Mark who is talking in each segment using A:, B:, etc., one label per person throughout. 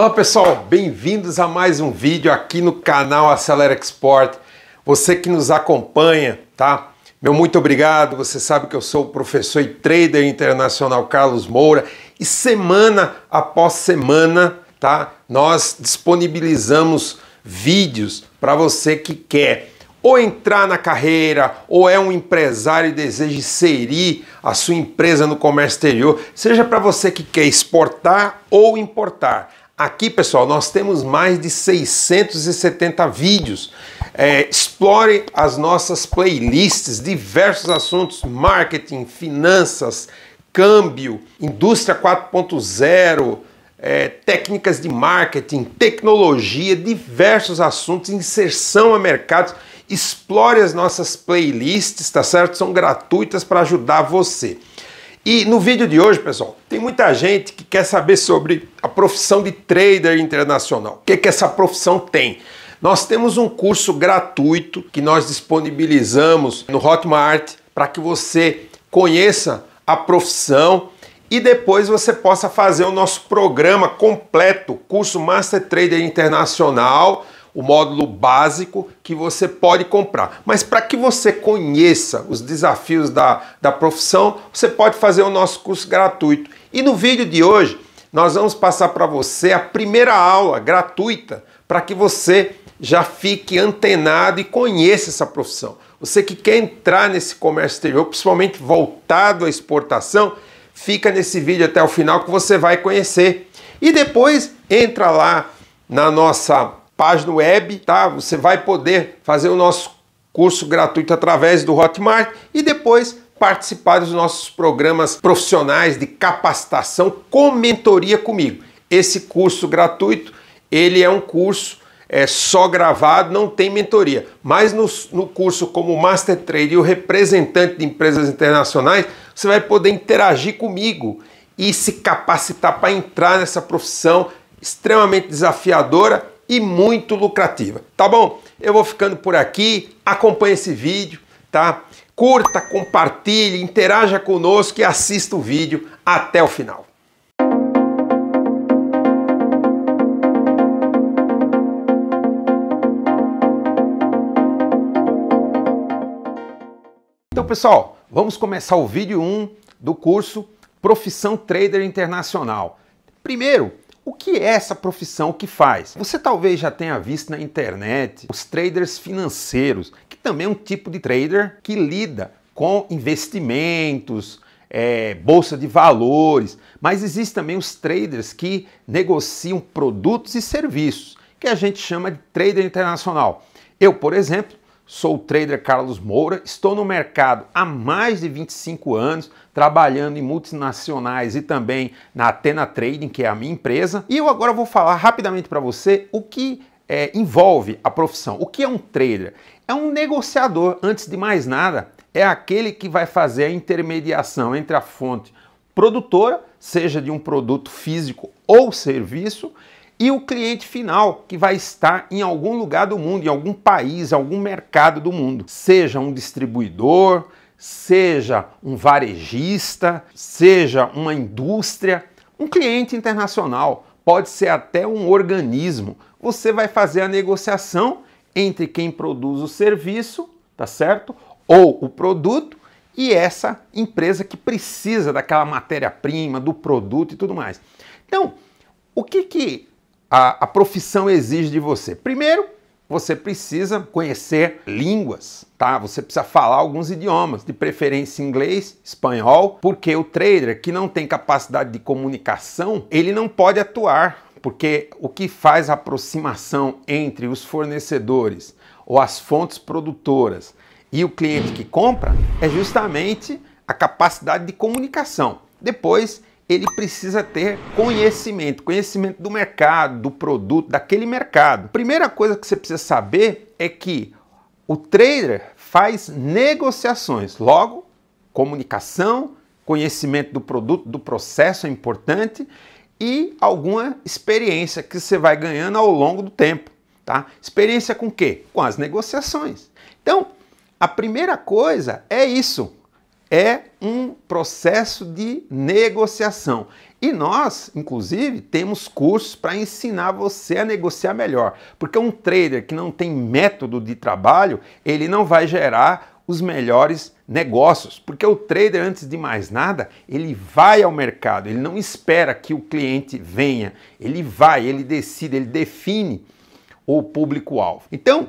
A: Olá pessoal, bem-vindos a mais um vídeo aqui no canal Acelera Export. Você que nos acompanha, tá? Meu muito obrigado. Você sabe que eu sou o professor e trader internacional Carlos Moura e semana após semana, tá? Nós disponibilizamos vídeos para você que quer ou entrar na carreira, ou é um empresário e deseja inserir a sua empresa no comércio exterior, seja para você que quer exportar ou importar. Aqui, pessoal, nós temos mais de 670 vídeos. É, explore as nossas playlists, diversos assuntos: marketing, finanças, câmbio, indústria 4.0. É, técnicas de marketing, tecnologia, diversos assuntos, inserção a mercados. Explore as nossas playlists, tá certo? São gratuitas para ajudar você. E no vídeo de hoje, pessoal, tem muita gente que quer saber sobre a profissão de trader internacional. O que, que essa profissão tem? Nós temos um curso gratuito que nós disponibilizamos no Hotmart para que você conheça a profissão e depois você possa fazer o nosso programa completo, curso Master Trader Internacional o módulo básico que você pode comprar. Mas para que você conheça os desafios da, da profissão, você pode fazer o nosso curso gratuito. E no vídeo de hoje, nós vamos passar para você a primeira aula gratuita para que você já fique antenado e conheça essa profissão. Você que quer entrar nesse comércio exterior, principalmente voltado à exportação, fica nesse vídeo até o final que você vai conhecer. E depois entra lá na nossa página web, tá? Você vai poder fazer o nosso curso gratuito através do Hotmart e depois participar dos nossos programas profissionais de capacitação com mentoria comigo. Esse curso gratuito, ele é um curso é só gravado, não tem mentoria. Mas no, no curso como Master Trader e o representante de empresas internacionais, você vai poder interagir comigo e se capacitar para entrar nessa profissão extremamente desafiadora e muito lucrativa, tá bom? Eu vou ficando por aqui, acompanhe esse vídeo, tá? Curta, compartilhe, interaja conosco e assista o vídeo até o final. Então, pessoal, vamos começar o vídeo 1 do curso Profissão Trader Internacional. Primeiro, o que é essa profissão que faz? Você talvez já tenha visto na internet os traders financeiros, que também é um tipo de trader que lida com investimentos, é, bolsa de valores, mas existem também os traders que negociam produtos e serviços, que a gente chama de trader internacional. Eu, por exemplo, Sou o trader Carlos Moura, estou no mercado há mais de 25 anos, trabalhando em multinacionais e também na Atena Trading, que é a minha empresa. E eu agora vou falar rapidamente para você o que é, envolve a profissão. O que é um trader? É um negociador, antes de mais nada, é aquele que vai fazer a intermediação entre a fonte produtora, seja de um produto físico ou serviço, e o cliente final, que vai estar em algum lugar do mundo, em algum país, algum mercado do mundo, seja um distribuidor, seja um varejista, seja uma indústria, um cliente internacional, pode ser até um organismo. Você vai fazer a negociação entre quem produz o serviço, tá certo? Ou o produto e essa empresa que precisa daquela matéria-prima, do produto e tudo mais. Então, o que que a, a profissão exige de você? Primeiro, você precisa conhecer línguas, tá? Você precisa falar alguns idiomas, de preferência inglês, espanhol, porque o trader que não tem capacidade de comunicação, ele não pode atuar, porque o que faz a aproximação entre os fornecedores ou as fontes produtoras e o cliente que compra é justamente a capacidade de comunicação. Depois ele precisa ter conhecimento, conhecimento do mercado, do produto, daquele mercado. Primeira coisa que você precisa saber é que o trader faz negociações, logo, comunicação, conhecimento do produto, do processo é importante e alguma experiência que você vai ganhando ao longo do tempo, tá? Experiência com quê? Com as negociações. Então, a primeira coisa é isso, é um processo de negociação. E nós, inclusive, temos cursos para ensinar você a negociar melhor, porque um trader que não tem método de trabalho, ele não vai gerar os melhores negócios, porque o trader, antes de mais nada, ele vai ao mercado, ele não espera que o cliente venha, ele vai, ele decide, ele define o público-alvo. Então,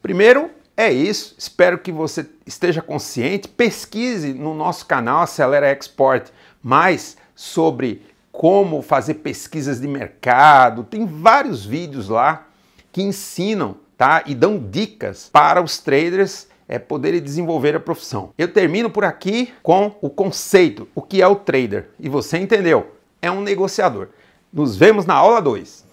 A: primeiro, é isso, espero que você esteja consciente. Pesquise no nosso canal Acelera Export mais sobre como fazer pesquisas de mercado. Tem vários vídeos lá que ensinam tá? e dão dicas para os traders é, poderem desenvolver a profissão. Eu termino por aqui com o conceito, o que é o trader. E você entendeu, é um negociador. Nos vemos na aula 2.